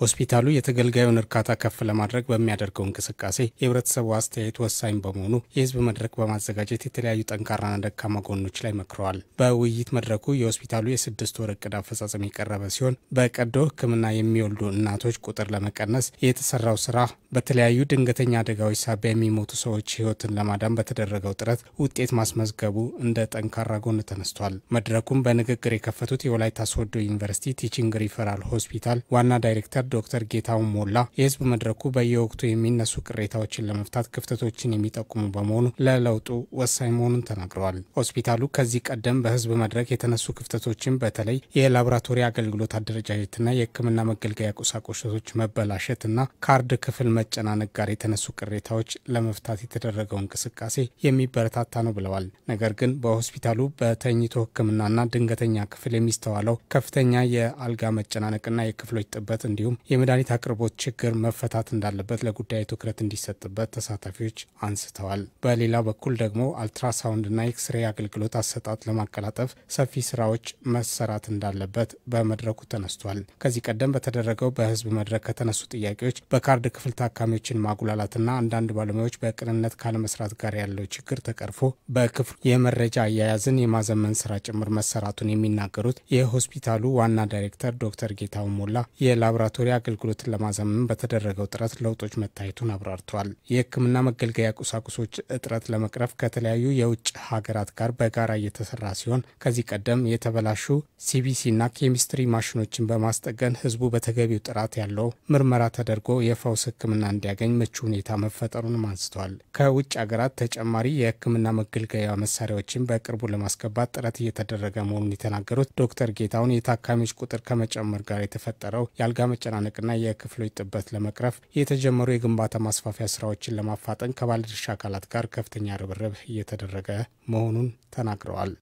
ሆስፒታሉ የተገልጋዩን እርካታ ከፍ ለማድረግ በሚያደርገው እንቅስቃሴ የህብረተሰቡ አስተያየት ወሳኝ በመሆኑ የህዝብ መድረክ በማዘጋጀት የተለያዩ ጠንካራና ደካማ ጎኖች ላይ መክረዋል። በውይይት መድረኩ የሆስፒታሉ የስድስት ወር እቅድ አፈጻጸም የቀረበ ሲሆን በቀዶ ህክምና የሚወልዱ እናቶች ቁጥር ለመቀነስ የተሰራው ስራ በተለያዩ ድንገተኛ አደጋዎች ሳቢያ የሚሞቱ ሰዎች ህይወትን ለማዳን በተደረገው ጥረት ውጤት ማስመዝገቡ እንደ ጠንካራ ጎን ተነስቷል። መድረኩም በንግግር የከፈቱት የወላይታ ሶዶ ዩኒቨርሲቲ ቲችንግ ሪፈራል ሆስፒታል ዋና ዳይሬክተር ዶክተር ጌታሁን ሞላ የህዝብ መድረኩ በየወቅቱ የሚነሱ ቅሬታዎችን ለመፍታት ክፍተቶችን የሚጠቁሙ በመሆኑ ለለውጡ ወሳኝ መሆኑን ተናግረዋል። ሆስፒታሉ ከዚህ ቀደም በህዝብ መድረክ የተነሱ ክፍተቶችን በተለይ የላቦራቶሪ አገልግሎት አደረጃጀትና የህክምና መገልገያ ቁሳቁሶች መበላሸትና ካርድ ክፍል መጨናነቅ ጋር የተነሱ ቅሬታዎች ለመፍታት የተደረገው እንቅስቃሴ የሚበረታታ ነው ብለዋል። ነገር ግን በሆስፒታሉ በተኝቶ ህክምናና ድንገተኛ ክፍል የሚስተዋለው ከፍተኛ የአልጋ መጨናነቅና የክፍሎች ጥበት እንዲሁም የመድኃኒት አቅርቦት ችግር መፈታት እንዳለበት ለጉዳዩ ትኩረት እንዲሰጥበት ተሳታፊዎች አንስተዋል። በሌላ በኩል ደግሞ አልትራሳውንድና ኤክስሬ አገልግሎት አሰጣጥ ለማቀላጠፍ ሰፊ ስራዎች መሰራት እንዳለበት በመድረኩ ተነስቷል። ከዚህ ቀደም በተደረገው በህዝብ መድረክ ከተነሱ ጥያቄዎች በካርድ ክፍል ታካሚዎችን ማጉላላትና አንዳንድ ባለሙያዎች በቅንነት ካለመስራት ጋር ያለው ችግር ተቀርፎ በክፍሉ የመረጃ አያያዝን የማዘመን ስራ ጭምር መሰራቱን የሚናገሩት የሆስፒታሉ ዋና ዳይሬክተር ዶክተር ጌታው ሞላ የላቦራቶሪ ዙሪያ አገልግሎትን ለማዘመን በተደረገው ጥረት ለውጦች መታየቱን አብራርተዋል። የሕክምና መገልገያ ቁሳቁሶች እጥረት ለመቅረፍ ከተለያዩ የውጭ ሀገራት ጋር በጋራ እየተሰራ ሲሆን ከዚህ ቀደም የተበላሹ ሲቢሲና ኬሚስትሪ ማሽኖችን በማስጠገን ህዝቡ በተገቢው ጥራት ያለው ምርመራ ተደርጎ የፈውስ ሕክምና እንዲያገኝ ምቹ ሁኔታ መፈጠሩንም አንስተዋል። ከውጭ ሀገራት ተጨማሪ የሕክምና መገልገያ መሳሪያዎችን በቅርቡ ለማስገባት ጥረት እየተደረገ መሆኑን የተናገሩት ዶክተር ጌታሁን የታካሚዎች ቁጥር ከመጨመር ጋር የተፈጠረው የአልጋ መጨና መጨናነቅና የክፍሎች ጥበት ለመቅረፍ የተጀመሩ የግንባታ ማስፋፊያ ስራዎችን ለማፋጠን ከባለድርሻ አካላት ጋር ከፍተኛ ርብርብ እየተደረገ መሆኑን ተናግረዋል።